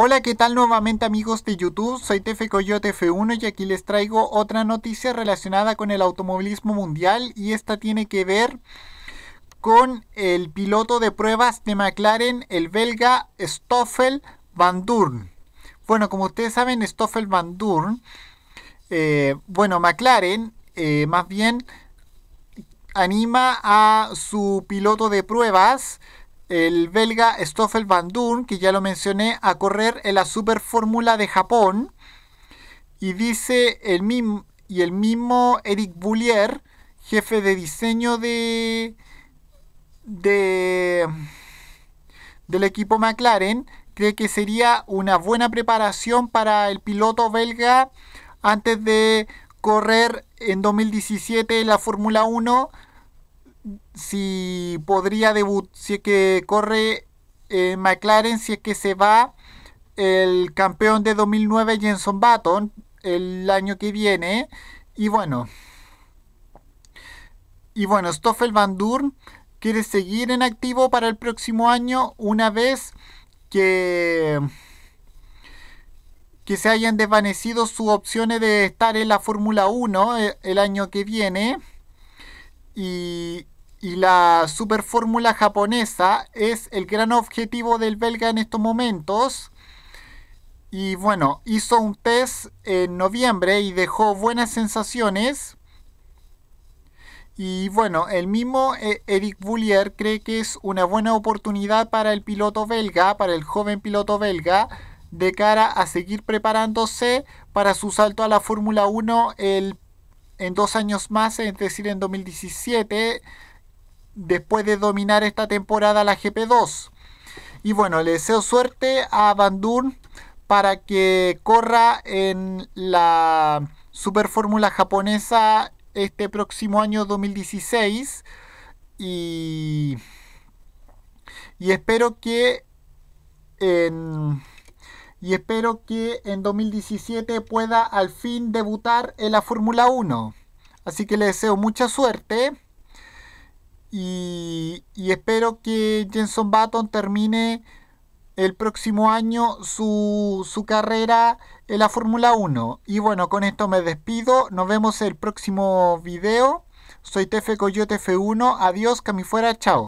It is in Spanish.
Hola, ¿qué tal nuevamente amigos de YouTube? Soy TF Coyote F1 y aquí les traigo otra noticia relacionada con el automovilismo mundial y esta tiene que ver con el piloto de pruebas de McLaren, el belga Stoffel Van Bueno, como ustedes saben, Stoffel Van eh, bueno, McLaren, eh, más bien anima a su piloto de pruebas el belga Stoffel Van Doorn, que ya lo mencioné, a correr en la Super Fórmula de Japón. Y dice el mismo, Eric Boulier, jefe de diseño de, de del equipo McLaren, cree que sería una buena preparación para el piloto belga antes de correr en 2017 en la Fórmula 1 si podría debut, si es que corre eh, McLaren, si es que se va el campeón de 2009 Jenson Button el año que viene. Y bueno, y bueno, Stoffel Van Durn quiere seguir en activo para el próximo año una vez que que se hayan desvanecido sus opciones de estar en la Fórmula 1 eh, el año que viene. Y, y la superfórmula japonesa es el gran objetivo del belga en estos momentos. Y bueno, hizo un test en noviembre y dejó buenas sensaciones. Y bueno, el mismo eh, Eric Boulier cree que es una buena oportunidad para el piloto belga, para el joven piloto belga, de cara a seguir preparándose para su salto a la Fórmula 1 en dos años más, es decir, en 2017 después de dominar esta temporada la GP2. Y bueno, le deseo suerte a Bandur... para que corra en la Super Fórmula japonesa este próximo año 2016. Y, y espero que y espero que en 2017 pueda al fin debutar en la Fórmula 1. Así que le deseo mucha suerte. Y, espero que Jenson Button termine el próximo año su, carrera en la Fórmula 1. Y bueno, con esto me despido. Nos vemos el próximo video. Soy Tefe Coyote F1. Adiós, que fuera. Chao.